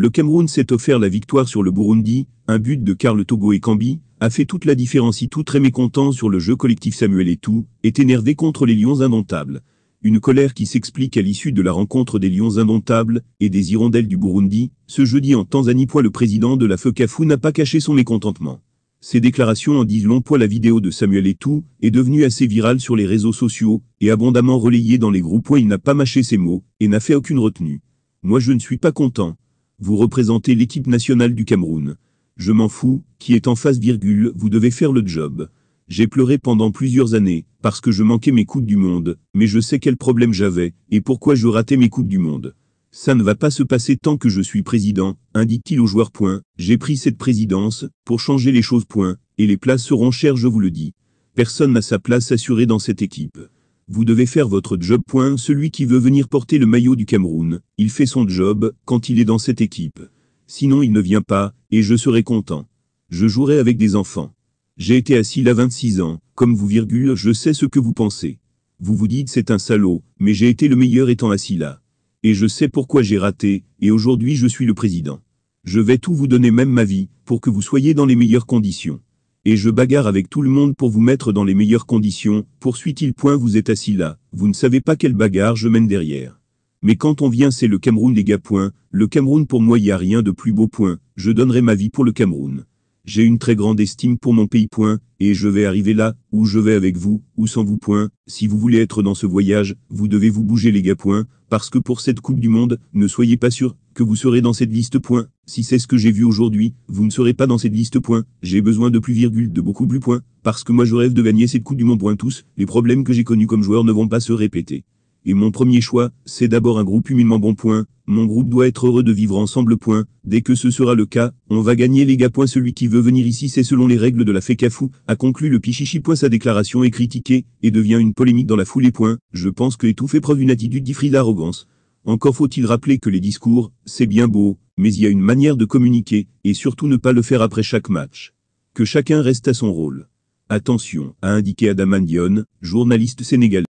Le Cameroun s'est offert la victoire sur le Burundi, un but de Karl Togo et Cambi, a fait toute la différence et tout très mécontent sur le jeu collectif Samuel tout, est énervé contre les Lions indomptables. Une colère qui s'explique à l'issue de la rencontre des Lions indomptables et des Hirondelles du Burundi, ce jeudi en Tanzanie point le président de la FECAFU n'a pas caché son mécontentement. Ses déclarations en disent long point la vidéo de Samuel Etou est devenue assez virale sur les réseaux sociaux et abondamment relayée dans les groupes où il n'a pas mâché ses mots et n'a fait aucune retenue. Moi je ne suis pas content. Vous représentez l'équipe nationale du Cameroun. Je m'en fous, qui est en face virgule, vous devez faire le job. J'ai pleuré pendant plusieurs années, parce que je manquais mes Coupes du Monde, mais je sais quel problème j'avais, et pourquoi je ratais mes Coupes du Monde. Ça ne va pas se passer tant que je suis président, indique-t-il aux joueurs. Point. J'ai pris cette présidence, pour changer les choses. et les places seront chères, je vous le dis. Personne n'a sa place assurée dans cette équipe. Vous devez faire votre job. Point. Celui qui veut venir porter le maillot du Cameroun, il fait son job quand il est dans cette équipe. Sinon il ne vient pas, et je serai content. Je jouerai avec des enfants. J'ai été assis là 26 ans, comme vous virgule, je sais ce que vous pensez. Vous vous dites c'est un salaud, mais j'ai été le meilleur étant assis là. Et je sais pourquoi j'ai raté, et aujourd'hui je suis le président. Je vais tout vous donner même ma vie, pour que vous soyez dans les meilleures conditions et je bagarre avec tout le monde pour vous mettre dans les meilleures conditions, poursuit-il. Point vous êtes assis là, vous ne savez pas quelle bagarre je mène derrière. Mais quand on vient c'est le Cameroun les gars point, le Cameroun pour moi y a rien de plus beau point, je donnerai ma vie pour le Cameroun. J'ai une très grande estime pour mon pays. Point, et je vais arriver là, où je vais avec vous, ou sans vous. Point. Si vous voulez être dans ce voyage, vous devez vous bouger les gars. Point, parce que pour cette Coupe du Monde, ne soyez pas sûr que vous serez dans cette liste. Point. Si c'est ce que j'ai vu aujourd'hui, vous ne serez pas dans cette liste. Point. J'ai besoin de plus virgule, de beaucoup plus. Point, parce que moi je rêve de gagner cette Coupe du Monde. Point. Tous les problèmes que j'ai connus comme joueur ne vont pas se répéter. Et mon premier choix, c'est d'abord un groupe humainement bon point. Mon groupe doit être heureux de vivre ensemble point. Dès que ce sera le cas, on va gagner les gars point. Celui qui veut venir ici c'est selon les règles de la fécafou, e a conclu le pichichi point. Sa déclaration est critiquée, et devient une polémique dans la foulée point. Je pense que tout fait preuve d'une attitude diffride d'arrogance. Encore faut-il rappeler que les discours, c'est bien beau, mais il y a une manière de communiquer, et surtout ne pas le faire après chaque match. Que chacun reste à son rôle. Attention, a indiqué Adam journaliste sénégalais.